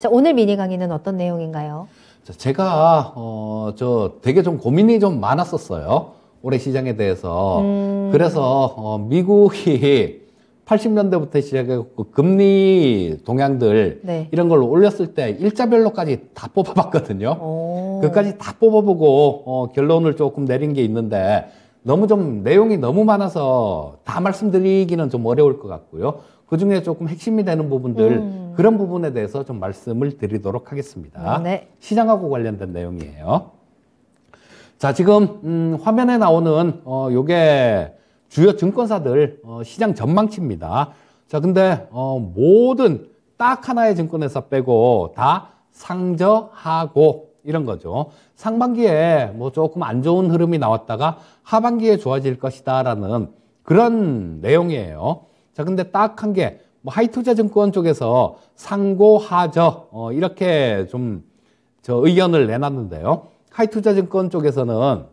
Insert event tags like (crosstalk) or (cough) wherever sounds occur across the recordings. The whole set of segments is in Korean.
자, 오늘 미니 강의는 어떤 내용인가요? 제가 어, 저 되게 좀 고민이 좀 많았었어요. 올해 시장에 대해서. 음... 그래서 어, 미국이 80년대부터 시작해고 금리 동향들 네. 이런 걸 올렸을 때 일자별로까지 다 뽑아봤거든요. 오... 그까지 다 뽑아보고 어, 결론을 조금 내린 게 있는데 너무 좀 내용이 너무 많아서 다 말씀드리기는 좀 어려울 것 같고요. 그 중에 조금 핵심이 되는 부분들 음... 그런 부분에 대해서 좀 말씀을 드리도록 하겠습니다. 네. 시장하고 관련된 내용이에요. 자, 지금 음, 화면에 나오는 어 요게 주요 증권사들 어, 시장 전망치입니다. 자, 근데 어, 모든 딱 하나의 증권회사 빼고 다 상저하고 이런 거죠. 상반기에 뭐 조금 안 좋은 흐름이 나왔다가 하반기에 좋아질 것이다라는 그런 내용이에요. 자, 근데 딱 한 게, 뭐 하이투자증권 쪽에서 상고 하저 어, 이렇게 좀 저 의견을 내놨는데요. 하이투자증권 쪽에서는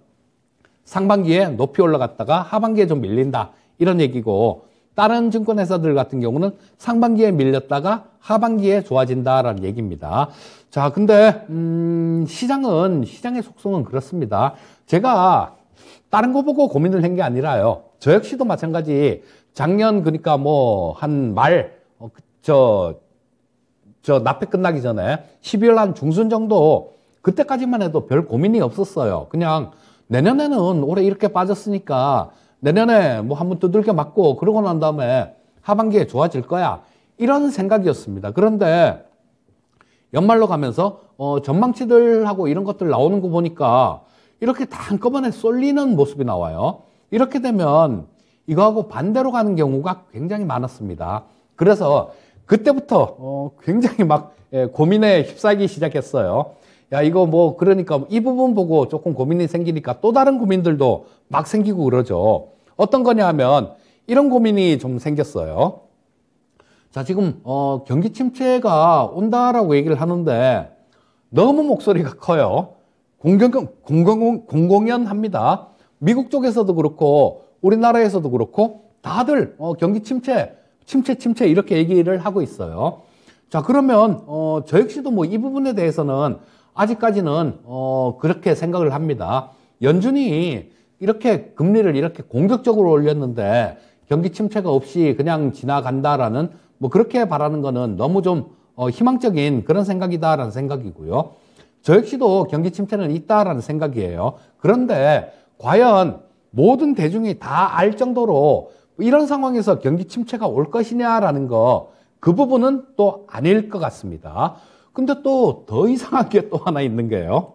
상반기에 높이 올라갔다가 하반기에 좀 밀린다 이런 얘기고 다른 증권회사들 같은 경우는 상반기에 밀렸다가 하반기에 좋아진다라는 얘기입니다. 자, 근데 음, 시장은 시장의 속성은 그렇습니다. 제가 다른 거 보고 고민을 한 게 아니라요. 저 역시도 마찬가지 작년 그러니까 뭐 한 말, 어, 그, 저, 저 납해 끝나기 전에 12월 한 중순 정도 그때까지만 해도 별 고민이 없었어요. 그냥 내년에는 올해 이렇게 빠졌으니까 내년에 뭐 한번 두들겨 맞고 그러고 난 다음에 하반기에 좋아질 거야. 이런 생각이었습니다. 그런데 연말로 가면서 어, 전망치들하고 이런 것들 나오는 거 보니까 이렇게 다 한꺼번에 쏠리는 모습이 나와요. 이렇게 되면 이거하고 반대로 가는 경우가 굉장히 많았습니다. 그래서 그때부터 어, 굉장히 막 예, 고민에 휩싸이기 시작했어요. 야 이거 뭐 그러니까 이 부분 보고 조금 고민이 생기니까 또 다른 고민들도 막 생기고 그러죠. 어떤 거냐 하면 이런 고민이 좀 생겼어요. 자 지금 어, 경기 침체가 온다라고 얘기를 하는데 너무 목소리가 커요. 공공 공공 공공연합니다. 미국 쪽에서도 그렇고 우리나라에서도 그렇고 다들 어, 경기 침체, 침체, 침체 이렇게 얘기를 하고 있어요. 자, 그러면 어, 저 역시도 뭐 이 부분에 대해서는 아직까지는 어, 그렇게 생각을 합니다. 연준이 이렇게 금리를 이렇게 공격적으로 올렸는데 경기 침체가 없이 그냥 지나간다라는 뭐 그렇게 바라는 거는 너무 좀 어, 희망적인 그런 생각이다라는 생각이고요. 저 역시도 경기 침체는 있다라는 생각이에요. 그런데 과연 모든 대중이 다 알 정도로 이런 상황에서 경기 침체가 올 것이냐라는 거 그 부분은 또 아닐 것 같습니다. 근데 또 더 이상한 게 또 하나 있는 거예요.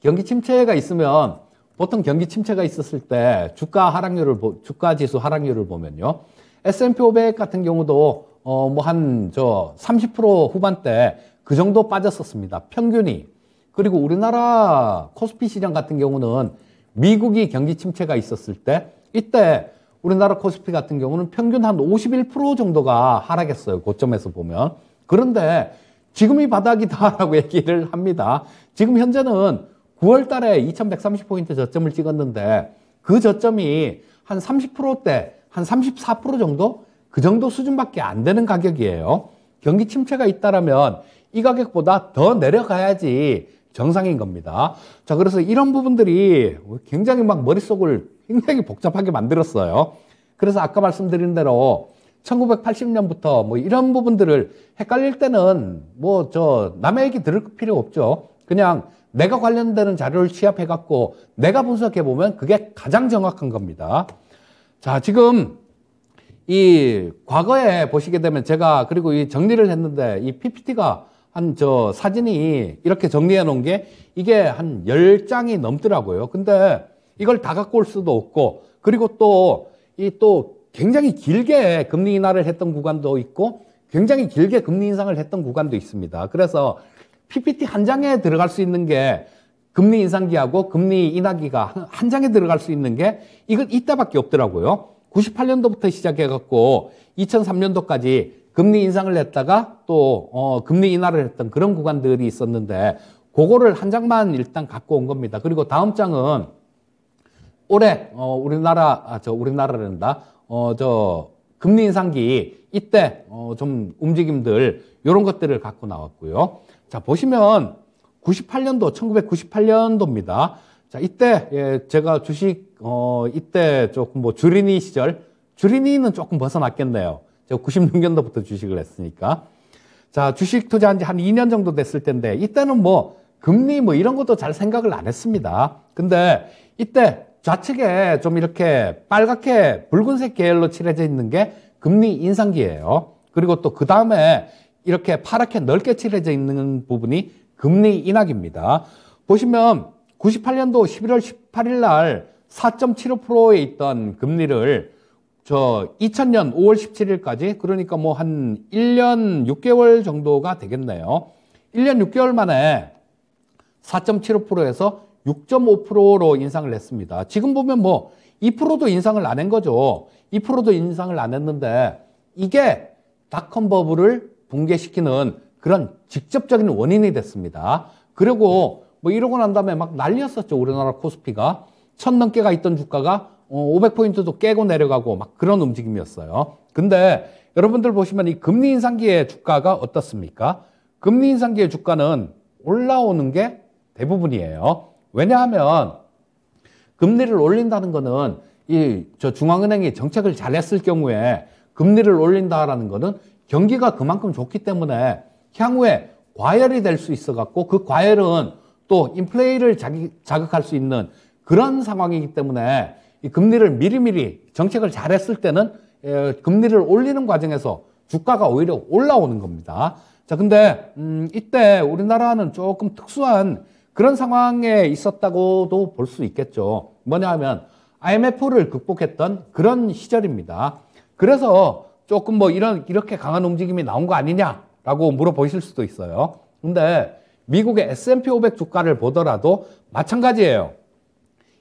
경기 침체가 있으면 보통 경기 침체가 있었을 때 주가 하락률을 주가 지수 하락률을 보면요. S&P 500 같은 경우도 어뭐 한 저 30% 후반대 그 정도 빠졌었습니다. 평균이. 그리고 우리나라 코스피 시장 같은 경우는 미국이 경기 침체가 있었을 때 이때 우리나라 코스피 같은 경우는 평균 한 51% 정도가 하락했어요. 고점에서 보면. 그런데 지금이 바닥이다라고 (laughs) 얘기를 합니다. 지금 현재는 9월 달에 2130포인트 저점을 찍었는데 그 저점이 한 30%대, 한 34% 정도? 그 정도 수준밖에 안 되는 가격이에요. 경기 침체가 있다라면 이 가격보다 더 내려가야지 정상인 겁니다. 자, 그래서 이런 부분들이 굉장히 막 머릿속을 굉장히 복잡하게 만들었어요. 그래서 아까 말씀드린 대로 1980년부터 뭐 이런 부분들을 헷갈릴 때는 뭐 저 남의 얘기 들을 필요 없죠. 그냥 내가 관련되는 자료를 취합해갖고 내가 분석해보면 그게 가장 정확한 겁니다. 자, 지금 이 과거에 보시게 되면 제가 그리고 이 정리를 했는데 이 PPT가 한저 사진이 이렇게 정리해 놓은 게 이게 한 10장이 넘더라고요. 근데 이걸 다 갖고 올 수도 없고 그리고 또 이또 또 굉장히 길게 금리 인하를 했던 구간도 있고 굉장히 길게 금리 인상을 했던 구간도 있습니다. 그래서 PPT 한 장에 들어갈 수 있는 게 금리 인상기하고 금리 인하기가 한 장에 들어갈 수 있는 게 이건 이따밖에 없더라고요. 98년도부터 시작해갖고 2003년도까지 금리 인상을 했다가 또 어, 금리 인하를 했던 그런 구간들이 있었는데 그거를 한 장만 일단 갖고 온 겁니다. 그리고 다음 장은 올해 어, 우리나라 아, 저 우리나라란다 어, 저 금리 인상기 이때 어, 좀 움직임들 이런 것들을 갖고 나왔고요. 자 보시면 98년도 1998년도입니다. 자 이때 예, 제가 주식 어, 이때 조금 뭐 주린이 시절 주린이는 조금 벗어났겠네요. 제가 96년도부터 주식을 했으니까. 자, 주식 투자한 지 한 2년 정도 됐을 텐데, 이때는 뭐, 금리 뭐 이런 것도 잘 생각을 안 했습니다. 근데 이때 좌측에 좀 이렇게 빨갛게 붉은색 계열로 칠해져 있는 게 금리 인상기예요. 그리고 또 그 다음에 이렇게 파랗게 넓게 칠해져 있는 부분이 금리 인하기입니다. 보시면 98년도 11월 18일 날 4.75%에 있던 금리를 저 2000년 5월 17일까지 그러니까 뭐 한 1년 6개월 정도가 되겠네요. 1년 6개월 만에 4.75%에서 6.5%로 인상을 했습니다. 지금 보면 뭐 2%도 인상을 안 한 거죠. 2%도 인상을 안 했는데 이게 닷컴 버블을 붕괴시키는 그런 직접적인 원인이 됐습니다. 그리고 뭐 이러고 난 다음에 막 난리였었죠. 우리나라 코스피가. 천 넘게가 있던 주가가 500포인트도 어, 깨고 내려가고 막 그런 움직임이었어요. 근데 여러분들 보시면 이 금리 인상기의 주가가 어떻습니까? 금리 인상기의 주가는 올라오는 게 대부분이에요. 왜냐하면 금리를 올린다는 거는 이저 중앙은행이 정책을 잘했을 경우에 금리를 올린다라는 거는 경기가 그만큼 좋기 때문에 향후에 과열이 될 수 있어 갖고 그 과열은 또 인플레이를 자 자극할 수 있는 그런 상황이기 때문에 금리를 미리미리 정책을 잘했을 때는 금리를 올리는 과정에서 주가가 오히려 올라오는 겁니다. 자, 근데 음, 이때 우리나라는 조금 특수한 그런 상황에 있었다고도 볼 수 있겠죠. 뭐냐하면 IMF를 극복했던 그런 시절입니다. 그래서 조금 뭐 이런 이렇게 강한 움직임이 나온 거 아니냐라고 물어보실 수도 있어요. 근데 미국의 S&P 500 주가를 보더라도 마찬가지예요.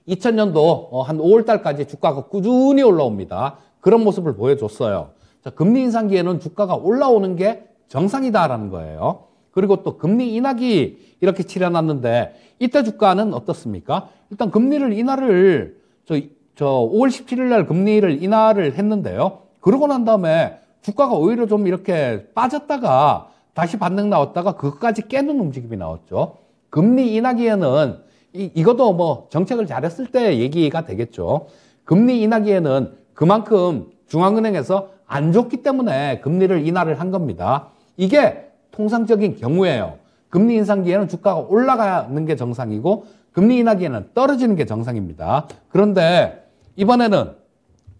2000년도 어, 한 5월달까지 주가가 꾸준히 올라옵니다. 그런 모습을 보여줬어요. 자, 금리 인상기에는 주가가 올라오는 게 정상이다라는 거예요. 그리고 또 금리 인하기 이렇게 치려놨는데 이때 주가는 어떻습니까? 일단 금리를 인하를 저, 저 5월 17일 날 금리를 인하를 했는데요. 그러고 난 다음에 주가가 오히려 좀 이렇게 빠졌다가 다시 반등 나왔다가 그것까지 깨는 움직임이 나왔죠. 금리 인하기에는 이, 이것도 뭐 정책을 잘했을 때 얘기가 되겠죠. 금리 인하기에는 그만큼 중앙은행에서 안 좋기 때문에 금리를 인하를 한 겁니다. 이게 통상적인 경우예요. 금리 인상기에는 주가가 올라가는 게 정상이고 금리 인하기에는 떨어지는 게 정상입니다. 그런데 이번에는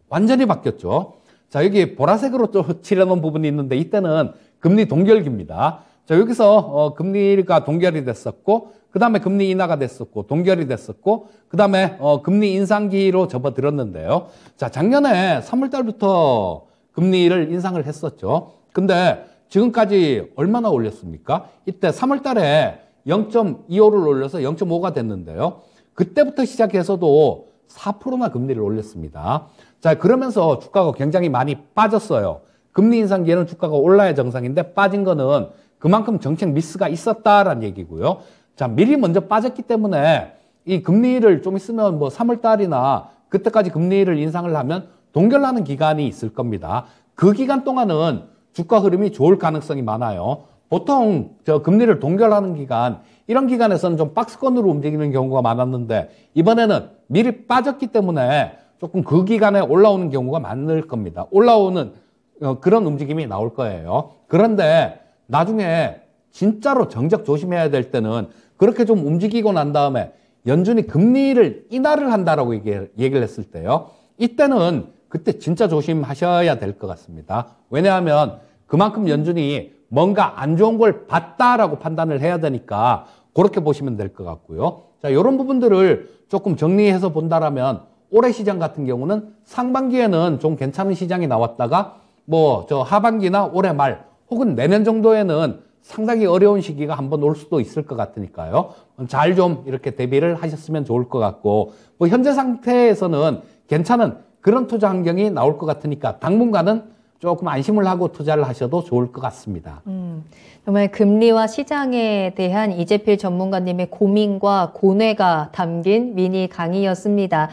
완전히 바뀌었죠. 자, 여기 보라색으로 (laughs) 칠해놓은 부분이 있는데 이때는 금리 동결기입니다. 자, 여기서 어, 금리가 동결이 됐었고, 그 다음에 금리 인하가 됐었고, 동결이 됐었고, 그 다음에 어, 금리 인상기로 접어들었는데요. 자, 작년에 3월달부터 금리를 인상을 했었죠. 근데 지금까지 얼마나 올렸습니까? 이때 3월달에 0.25를 올려서 0.5가 됐는데요. 그때부터 시작해서도 4%나 금리를 올렸습니다. 자, 그러면서 주가가 굉장히 많이 빠졌어요. 금리 인상기에는 주가가 올라야 정상인데 빠진 거는 그만큼 정책 미스가 있었다라는 얘기고요. 자, 미리 먼저 빠졌기 때문에 이 금리를 좀 있으면 뭐 3월 달이나 그때까지 금리를 인상을 하면 동결하는 기간이 있을 겁니다. 그 기간 동안은 주가 흐름이 좋을 가능성이 많아요. 보통 저 금리를 동결하는 기간 이런 기간에서는 좀 박스권으로 움직이는 경우가 많았는데 이번에는 미리 빠졌기 때문에 조금 그 기간에 올라오는 경우가 많을 겁니다. 올라오는 어, 그런 움직임이 나올 거예요. 그런데 나중에 진짜로 정작 조심해야 될 때는 그렇게 좀 움직이고 난 다음에 연준이 금리를 인하를 한다라고 얘기, 얘기를 했을 때요. 이때는 그때 진짜 조심하셔야 될 것 같습니다. 왜냐하면 그만큼 연준이 뭔가 안 좋은 걸 봤다라고 판단을 해야 되니까 그렇게 보시면 될 것 같고요. 자, 이런 부분들을 조금 정리해서 본다라면 올해 시장 같은 경우는 상반기에는 좀 괜찮은 시장이 나왔다가 뭐 저 하반기나 올해 말 혹은 내년 정도에는 상당히 어려운 시기가 한번 올 수도 있을 것 같으니까요. 잘 좀 이렇게 대비를 하셨으면 좋을 것 같고, 뭐 현재 상태에서는 괜찮은 그런 투자 환경이 나올 것 같으니까 당분간은 조금 안심을 하고 투자를 하셔도 좋을 것 같습니다. 음, 정말 금리와 시장에 대한 이재필 전문가님의 고민과 고뇌가 담긴 미니 강의였습니다.